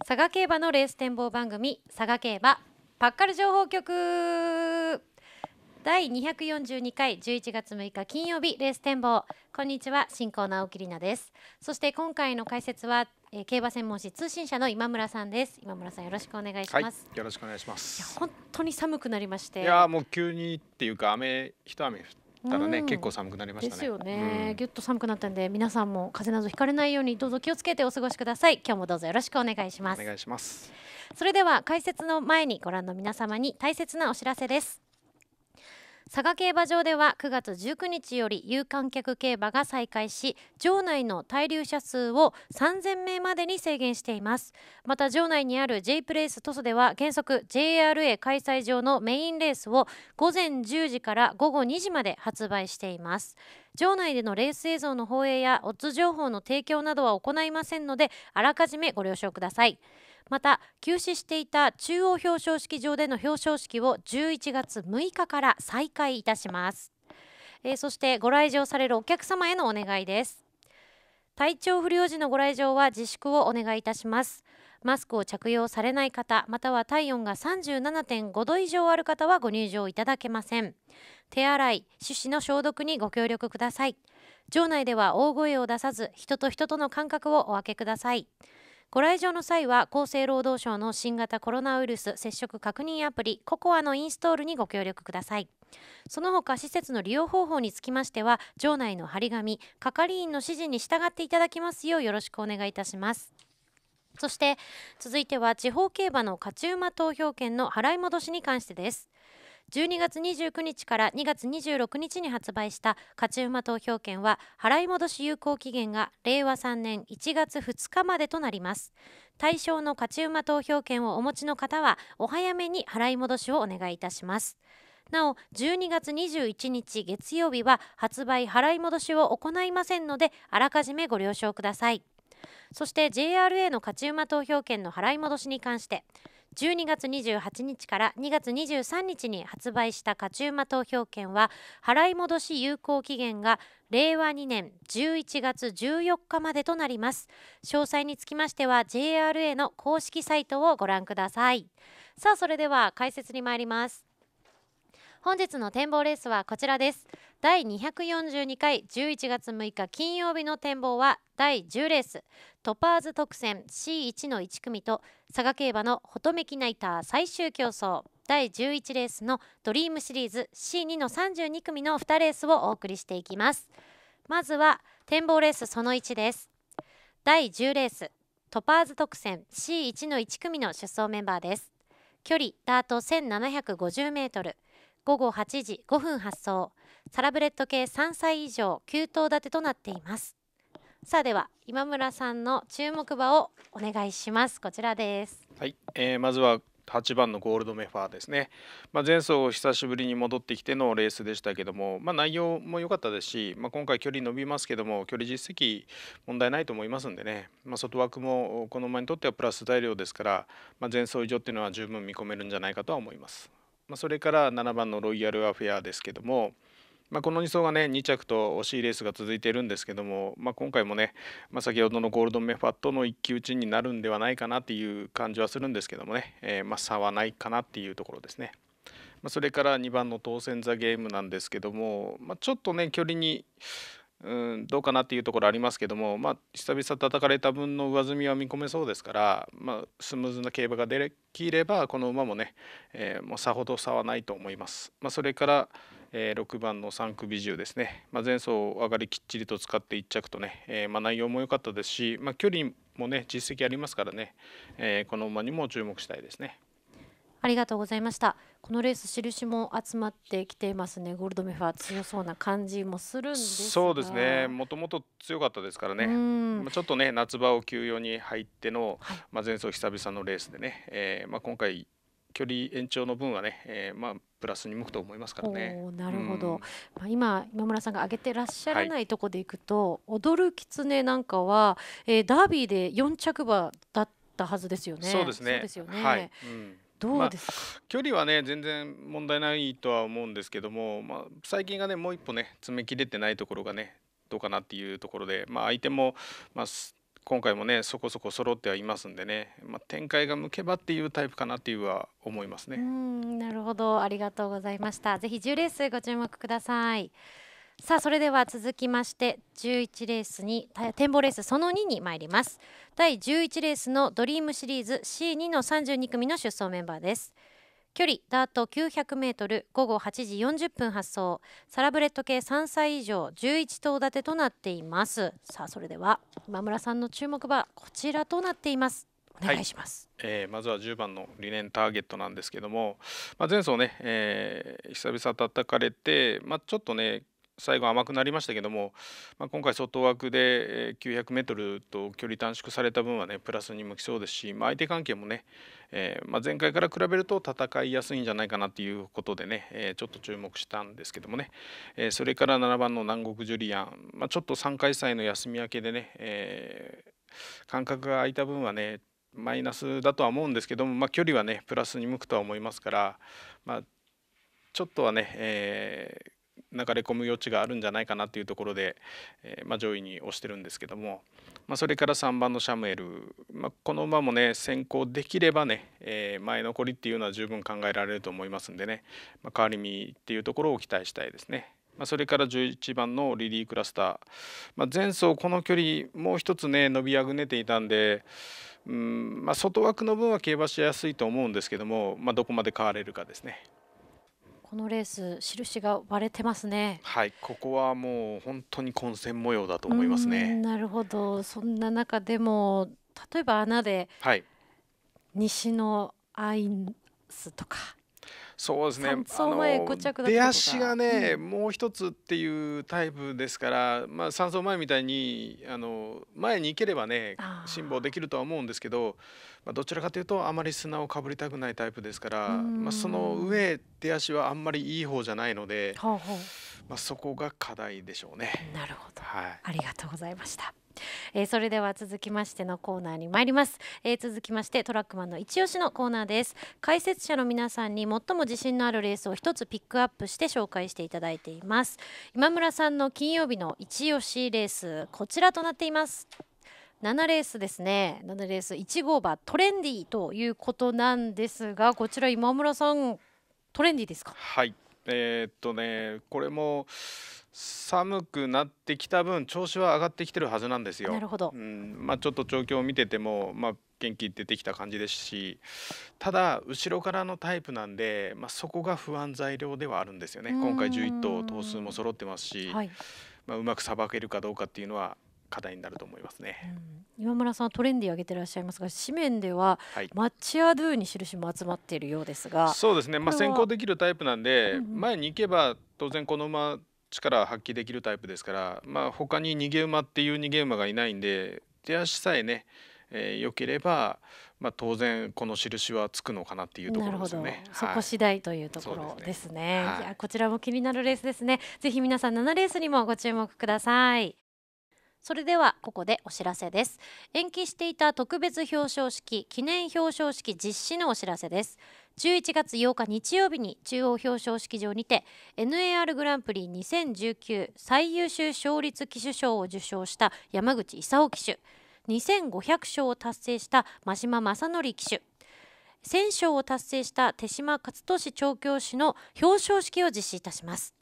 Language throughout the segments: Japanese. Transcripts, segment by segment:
佐賀競馬のレース展望番組佐賀競馬パッカル情報局第242回11月6日金曜日レース展望こんにちは進行の青木里奈ですそして今回の解説は、えー、競馬専門誌通信社の今村さんです今村さんよろしくお願いします、はい、よろしくお願いします本当に寒くなりましていやもう急にっていうか雨一雨降ったらね、うん、結構寒くなりましたねですよね、うん、ぎゅっと寒くなったんで皆さんも風邪などひかれないようにどうぞ気をつけてお過ごしください今日もどうぞよろしくお願いしますお願いしますそれでは解説の前にご覧の皆様に大切なお知らせです佐賀競馬場では9月19日より有観客競馬が再開し場内の滞留者数を3000名までに制限していますまた場内にある J プレイス塗装では原則 JRA 開催場のメインレースを午前10時から午後2時まで発売しています場内でのレース映像の放映やオッズ情報の提供などは行いませんのであらかじめご了承くださいまた休止していた中央表彰式場での表彰式を11月6日から再開いたします、えー、そしてご来場されるお客様へのお願いです体調不良時のご来場は自粛をお願いいたしますマスクを着用されない方または体温が37.5度以上ある方はご入場いただけません手洗い手指の消毒にご協力ください場内では大声を出さず人と人との間隔をお空けくださいご来場の際は厚生労働省の新型コロナウイルス接触確認アプリ COCOA のインストールにご協力くださいその他施設の利用方法につきましては場内の張り紙係員の指示に従っていただきますようよろしくお願いいたしますそして続いては地方競馬の勝ち馬投票券の払い戻しに関してです12月29日から2月26日に発売した勝ち馬投票券は払い戻し有効期限が令和3年1月2日までとなります対象の勝ち馬投票券をお持ちの方はお早めに払い戻しをお願いいたしますなお12月21日月曜日は発売払い戻しを行いませんのであらかじめご了承くださいそして JRA の勝ち馬投票券の払い戻しに関して12月28日から2月23日に発売した勝ち馬投票券は払い戻し有効期限が令和2年11月14日までとなります詳細につきましては JRA の公式サイトをご覧くださいさあそれでは解説に参ります本日の展望レースはこちらです第242回11月6日金曜日の展望は第10レーストパーズ特選 C1 の1組と佐賀競馬のホトメキナイター最終競争第11レースのドリームシリーズ C2 の32組の2レースをお送りしていきますまずは展望レースその1です第10レーストパーズ特選 C1 の1組の出走メンバーです距離ダート1750メル午後8時5分発送サラブレッド系3歳以上9頭立てとなっていますさあでは今村さんの注目馬をお願いしますこちらですはい、えー、まずは8番のゴールドメファーですね、まあ、前走久しぶりに戻ってきてのレースでしたけども、まあ、内容も良かったですし、まあ、今回距離伸びますけども距離実績問題ないと思いますんでね、ま外枠もこの馬にとってはプラス材料ですから、ま前走以上っていうのは十分見込めるんじゃないかとは思います。まそれから7番のロイヤルアフェアですけども、まあ、この2走がね2着と惜しいレースが続いているんですけども、まあ、今回もね、まあ、先ほどのゴールドメファとの一騎打ちになるんではないかなっていう感じはするんですけどもね、えー、ま差はないかなっていうところですね。まそれから2番の当選ザゲームなんですけども、まちょっとね距離にうん、どうかなっていうところありますけども、まあ、久々叩かれた分の上積みは見込めそうですから、まあ、スムーズな競馬ができればこの馬もね、えー、もうさほど差はないと思います。まあ、それから、えー、6番の3首ビジですね、まあ、前走上がりきっちりと使って1着とね、えー、まあ、内容も良かったですし、まあ、距離もね実績ありますからね、えー、この馬にも注目したいですね。ありがとうございました。このレース印も集まってきていますね。ゴールドメファー強そうな感じもするんですそうですね。もともと強かったですからね。まあちょっとね夏場を休養に入っての、はい、まあ前走久々のレースでね、えー、まあ今回距離延長の分はね、えー、まあプラスに向くと思いますからね。なるほど、うん、まあ、今今村さんが挙げてらっしゃらないとこでいくと、はい、踊る狐なんかは、えー、ダービーで4着馬だったはずですよね。そうですねそうですよね、はい、うんどうですか、まあ、距離はね全然問題ないとは思うんですけども、まあ、最近がねもう一歩ね詰め切れてないところがねどうかなっていうところで、まあ、相手も、まあ、今回もねそこそこ揃ってはいますんでね、まあ、展開が向けばっていうタイプかなっていうは思いますねうんなるほどありがとうございましたぜひ1 0レースご注目くださいさあそれでは続きまして11レースに展望レースその2に参ります第11レースのドリームシリーズ C2 の32組の出走メンバーです距離ダート9 0 0ル午後8時40分発送サラブレッド系3歳以上11頭立てとなっていますさあそれでは今村さんの注目はこちらとなっていますお願いします、はい、えー、まずは10番の理念ターゲットなんですけども、まあ、前走ね、えー、久々叩かれて、まあ、ちょっとね最後甘くなりましたけども、まあ、今回外枠で 900m と距離短縮された分はねプラスに向きそうですし、まあ、相手関係もね、えー、まあ、前回から比べると戦いやすいんじゃないかなということでね、えー、ちょっと注目したんですけどもね、えー、それから7番の南国ジュリアン、まちょっと3回祭の休み明けでね、え間隔が空いた分はねマイナスだとは思うんですけども、ま距離はねプラスに向くとは思いますから、まちょっとはね、えー流れ込む余地があるんじゃないかなっていうところで、えー、まあ、上位に押してるんですけども、まあ、それから3番のシャムエル、まあ、この馬もね先行できればね、えー、前残りっていうのは十分考えられると思いますんでね、まあ、変わり身っていうところを期待したいですね。まあ、それから11番のリリー・クラスター、まあ、前走この距離もう一つね伸びあぐねていたんで、うんまあ、外枠の分は競馬しやすいと思うんですけども、まあ、どこまで変われるかですね。このレース印が割れてますねはいここはもう本当に混戦模様だと思いますねなるほどそんな中でも例えば穴で、西のアインスとかそうですね出足がね、うん、もう一つっていうタイプですから、まあ、3走前みたいにあの前に行ければね辛抱できるとは思うんですけど、まあ、どちらかというとあまり砂をかぶりたくないタイプですから、まあ、その上出足はあんまりいい方じゃないので、まあ、そこが課題でしょうね。なるほど、はい、ありがとうございましたえー、それでは続きましてのコーナーに参ります、えー、続きましてトラックマンの一押しのコーナーです解説者の皆さんに最も自信のあるレースを一つピックアップして紹介していただいています今村さんの金曜日の一押しレースこちらとなっています7レースですね7レース1号馬トレンディということなんですがこちら今村さんトレンディですかはいえー、っとねこれも寒くなってきた分調子は上がってきてるはずなんですよ。なるほど、うんまあ、ちょっと状況を見てても、まあ、元気出てきた感じですしただ後ろからのタイプなんで、まあ、そこが不安材料ではあるんですよね今回11頭頭数も揃ってますし、はい、まあ、うまくさばけるかどうかっていうのは課題になると思いますね、うん、今村さんトレンディ上げてらっしゃいますが紙面では、はい、マッチアドゥに印も集まっているようですがそうですね、まあ、先行できるタイプなんで、前に行けば当然この馬、ま力発揮できるタイプですから、まあ、他に逃げ馬っていう逃げ馬がいないんで手足さえねえー、良ければ、まあ、当然この印はつくのかなっていうところですね。そこ次第というところですね。はい、ねはい、こちらも気になるレースですね。ぜひ皆さん7レースにもご注目ください。それではここでお知らせです延期していた特別表彰式記念表彰式実施のお知らせです11月8日日曜日に中央表彰式場にて NAR グランプリ2019最優秀勝率騎手賞を受賞した山口功騎手2500勝を達成した真島正則騎手1000勝を達成した手島勝利調教師の表彰式を実施いたします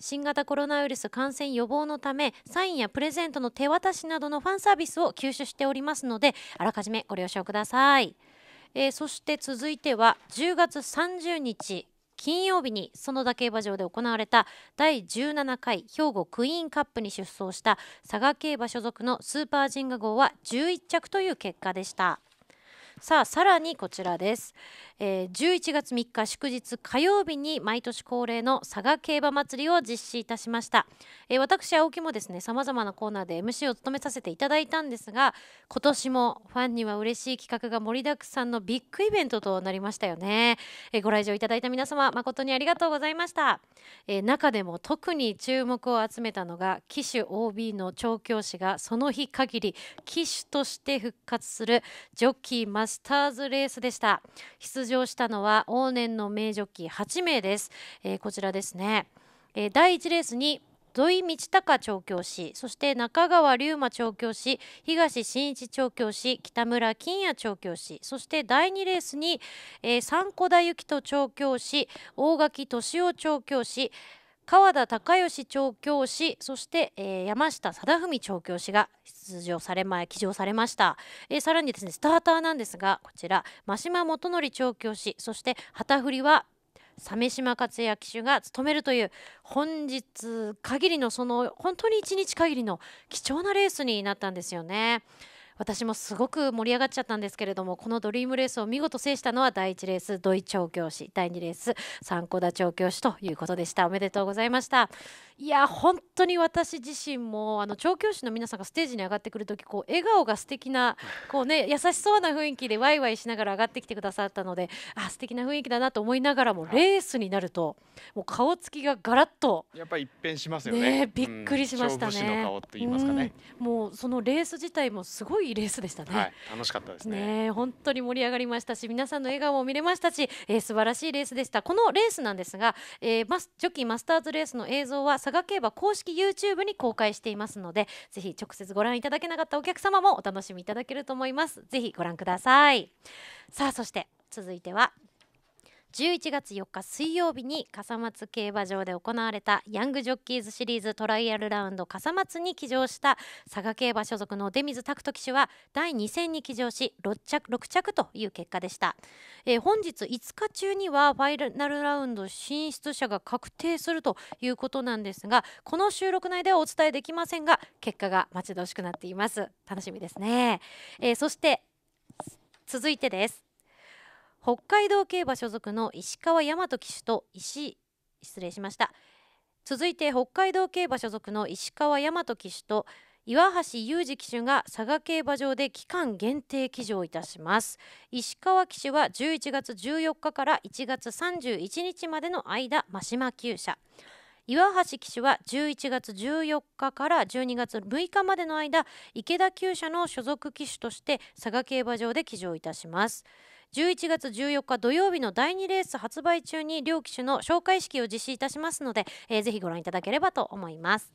新型コロナウイルス感染予防のためサインやプレゼントの手渡しなどのファンサービスを休止しておりますのであらかじめご了承くださいえー、そして続いては10月30日金曜日に園田競馬場で行われた第17回兵庫クイーンカップに出走した佐賀競馬所属のスーパージンガ号は11着という結果でした。さあさらにこちらです、えー、11月3日祝日火曜日に毎年恒例の佐賀競馬祭りを実施いたしました、えー、私青木もですね様々なコーナーで MC を務めさせていただいたんですが今年もファンには嬉しい企画が盛りだくさんのビッグイベントとなりましたよね、えー、ご来場いただいた皆様誠にありがとうございました、え中でも特に注目を集めたのが騎手 OB の調教師がその日限り騎手として復活するジョッキーマスターズレースでした出場したのは往年の名ジョッキー8名です、えー、こちらですね、えー、第1レースに土井道隆調教師そして中川龍馬調教師東真一調教師北村金也調教師そして第2レースに、えー、三古田幸人調教師大垣俊夫調教師川田隆義調教師そして、えー、山下貞文調教師が出場され前騎乗されました、えー、さらにですねスターターなんですがこちら真島元則調教師そして旗振りは鮫島克也騎手が務めるという本日限りのその本当に一日限りの貴重なレースになったんですよね。私もすごく盛り上がっちゃったんですけれどもこのドリームレースを見事制したのは第1レース土井調教師第2レース三甲田調教師ということでしたおめでとうございましたいや本当に私自身もあの調教師の皆さんがステージに上がってくる時こう笑顔が素敵なこうね優しそうな雰囲気でワイワイしながら上がってきてくださったのであ素敵な雰囲気だなと思いながらもレースになるともう顔つきがガラッとやっぱり一変しますよね、ね、びっくりしましたね、うん、の顔と言いますかね、うん、もうそのレース自体もすごいいいレースでしたね、はい、楽しかったですね、ね、本当に盛り上がりましたし皆さんの笑顔も見れましたし、えー、素晴らしいレースでしたこのレースなんですが、えー、マスジョッキーマスターズレースの映像は佐賀競馬公式 YouTube に公開していますのでぜひ直接ご覧いただけなかったお客様もお楽しみいただけると思いますぜひご覧くださいさあそして続いては11月4日水曜日に笠松競馬場で行われたヤングジョッキーズシリーズトライアルラウンド笠松に騎乗した佐賀競馬所属の出水拓人騎手は第2戦に騎乗し6着 ,6 着という結果でした、えー、本日5日中にはファイナルラウンド進出者が確定するということなんですがこの収録内ではお伝えできませんが結果が待ち遠しくなっています楽しみですね、えー、そして続いてです北海道競馬所属の石川大和騎手と石失礼しました続いて北海道競馬所属の石川大和騎手と岩橋裕二騎手が佐賀競馬場で期間限定騎乗いたします石川騎手は11月14日から1月31日までの間真島厩舎岩橋騎手は11月14日から12月6日までの間池田厩舎の所属騎手として佐賀競馬場で騎乗いたします11月14日土曜日の第2レース発売中に両機種の紹介式を実施いたしますので、えー、ぜひご覧いただければと思います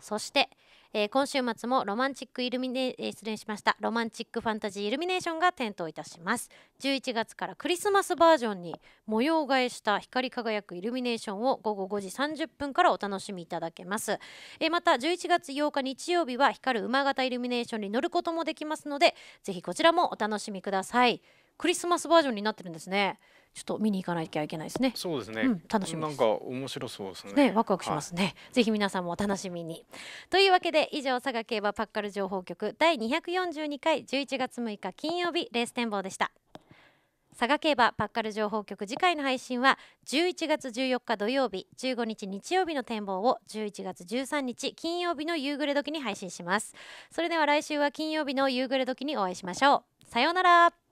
そしてえー、今週末もロマンチックイルミネ、えー、失礼しましたロマンチックファンタジーイルミネーションが点灯いたします11月からクリスマスバージョンに模様替えした光り輝くイルミネーションを午後5時30分からお楽しみいただけます、えー、また11月8日日曜日は光る馬型イルミネーションに乗ることもできますのでぜひこちらもお楽しみくださいクリスマスバージョンになってるんですねちょっと見に行かなきゃいけないですね。そうですね。うん、楽しみなんか面白そうですね。ねワクワクしますね、はい、ぜひ皆さんもお楽しみに。というわけで以上佐賀競馬パッカル情報局第242回11月6日金曜日レース展望でした。佐賀競馬パッカル情報局次回の配信は11月14日土曜日15日日曜日の展望を11月13日金曜日の夕暮れ時に配信しますそれでは来週は金曜日の夕暮れ時にお会いしましょうさようなら